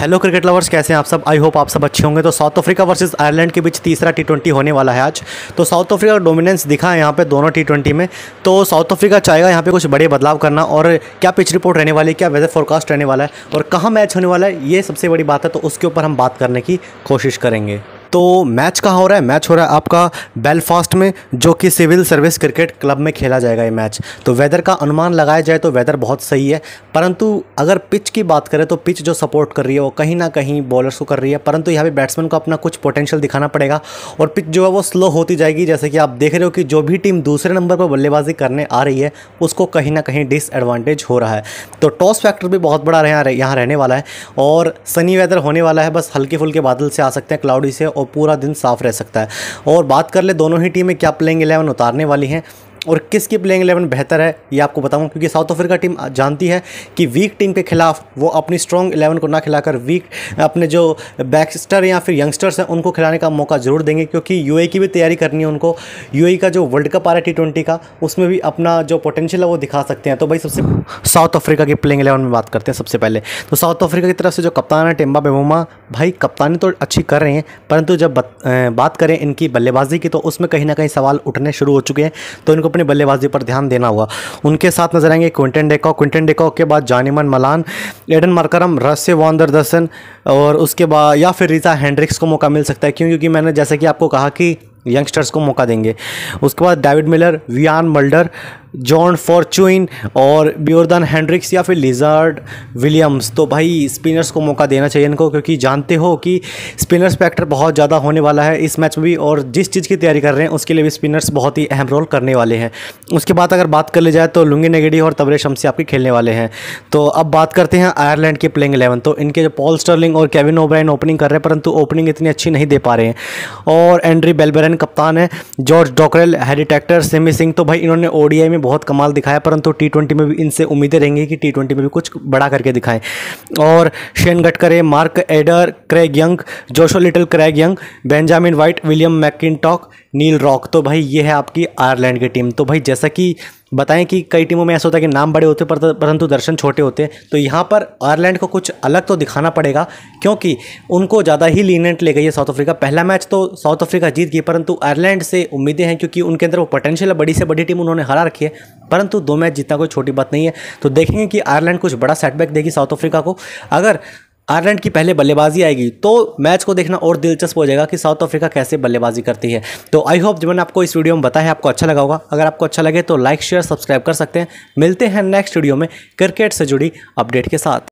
hello cricket lovers कैसे हैं आप सब आई होप आप सब अच्छे होंगे तो साउथ अफ्रीका वर्सेस आयरलैंड के बीच तीसरा टी ट्वेंटी होने वाला है आज तो साउथ अफ्रीका का डोमिनेंस दिखा है यहाँ पे दोनों टी ट्वेंटी में तो साउथ अफ्रीका चाहेगा यहाँ पे कुछ बड़े बदलाव करना और क्या पिच रिपोर्ट रहने वाली है क्या वेदर फोरकास्ट रहने वाला है और कहाँ मैच होने वाला है ये सबसे बड़ी बात है तो उसके ऊपर हम बात करने की कोशिश करेंगे तो मैच कहाँ हो रहा है मैच हो रहा है आपका बेलफास्ट में जो कि सिविल सर्विस क्रिकेट क्लब में खेला जाएगा ये मैच तो वेदर का अनुमान लगाया जाए तो वेदर बहुत सही है परंतु अगर पिच की बात करें तो पिच जो सपोर्ट कर रही है वो कहीं ना कहीं बॉलर्स को कर रही है परंतु यहाँ पे बैट्समैन को अपना कुछ पोटेंशियल दिखाना पड़ेगा और पिच जो है वो स्लो होती जाएगी जैसे कि आप देख रहे हो कि जो भी टीम दूसरे नंबर पर बल्लेबाजी करने आ रही है उसको कहीं ना कहीं डिसएडवांटेज हो रहा है तो टॉस फैक्टर भी बहुत बड़ा यहाँ रहने वाला है और सनी वेदर होने वाला है बस हल्के फुल्के बादल से आ सकते हैं क्लाउडी से और पूरा दिन साफ रह सकता है और बात कर ले दोनों ही टीमें क्या प्लेइंग एलेवन उतारने वाली हैं और किसकी प्लेइंग एलेवन बेहतर है ये आपको बताऊँ क्योंकि साउथ अफ्रीका टीम जानती है कि वीक टीम के खिलाफ वो अपनी स्ट्रॉन्ग एलेवन को ना खिलाकर वीक अपने जो बैकस्टर या फिर यंगस्टर्स हैं उनको खिलाने का मौका ज़रूर देंगे क्योंकि यू e की भी तैयारी करनी है उनको यू e का जो वर्ल्ड कप आ रहा है टी का उसमें भी अपना जो पोटेंशियल है वो दिखा सकते हैं तो भाई सबसे साउथ अफ्रीका की प्लेइंग एलेवन में बात करते हैं सबसे पहले तो साउथ अफ्रीका की तरफ से जो कप्तान है टेम्बा बेमोमा भाई कप्तानी तो अच्छी कर रहे हैं परंतु जब बात करें इनकी बल्लेबाजी की तो उसमें कहीं ना कहीं सवाल उठने शुरू हो चुके हैं तो इनको अपनी बल्लेबाजी पर ध्यान देना होगा उनके साथ नजर आएंगे क्विंटन डेकॉक क्विंटन डेकॉक के बाद Janneman Malan Aiden Markram Rassie van der Dussen और उसके बाद या फिर रीता हैंड्रिक्स को मौका मिल सकता है क्यों क्योंकि मैंने जैसा कि आपको कहा कि यंगस्टर्स को मौका देंगे उसके बाद David Miller Wiaan Mulder Bjorn Fortuin और ब्योरदान हैंड्रिक्स या फिर लिजार्ड विलियम्स तो भाई स्पिनर्स को मौका देना चाहिए इनको क्योंकि जानते हो कि स्पिनर्स फैक्टर बहुत ज़्यादा होने वाला है इस मैच में भी और जिस चीज़ की तैयारी कर रहे हैं उसके लिए भी स्पिनर्स बहुत ही अहम रोल करने वाले हैं उसके बाद अगर बात कर ली जाए तो लुंगी नेगेडी और तबरे शमसी आपके खेलने वाले हैं तो अब बात करते हैं आयरलैंड के प्लेइंग एलेवन तो इनके जो पॉल स्टर्लिंग और केविन ओब्राइन ओपनिंग कर रहे हैं परंतु ओपनिंग इतनी अच्छी नहीं दे पा रहे हैं और एंड्री बेलबेरन कप्तान है George Dockrell Harry Tector Simi Singh तो भाई इन्होंने ओडीआई में में बहुत कमाल दिखाया परंतु टी में भी इनसे उम्मीदें रहेंगी कि टी में भी कुछ बड़ा करके दिखाएं और Shane Getkate Mark Adair Craig Young Josh Little Craig Young Benjamin White William मैकिन नील रॉक तो भाई ये है आपकी आयरलैंड की टीम तो भाई जैसा कि बताएं कि कई टीमों में ऐसा होता है कि नाम बड़े होते तो- परंतु दर्शन छोटे होते तो यहाँ पर आयरलैंड को कुछ अलग तो दिखाना पड़ेगा क्योंकि उनको ज़्यादा ही लीनेंट ले गई है साउथ अफ्रीका पहला मैच तो साउथ अफ्रीका जीत गई परंतु आयरलैंड से उम्मीदें हैं क्योंकि उनके अंदर वो पोटेंशियल है बड़ी से बड़ी टीम उन्होंने हरा रखी है परंतु दो मैच जीतना कोई छोटी बात नहीं है तो देखेंगे कि आयरलैंड कुछ बड़ा सेटबैक देगी साउथ अफ्रीका को अगर आयरलैंड की पहले बल्लेबाजी आएगी तो मैच को देखना और दिलचस्प हो जाएगा कि साउथ अफ्रीका कैसे बल्लेबाजी करती है तो आई होप जो मैंने आपको इस वीडियो में बताया आपको अच्छा लगा होगा अगर आपको अच्छा लगे तो लाइक शेयर सब्सक्राइब कर सकते हैं मिलते हैं नेक्स्ट वीडियो में क्रिकेट से जुड़ी अपडेट के साथ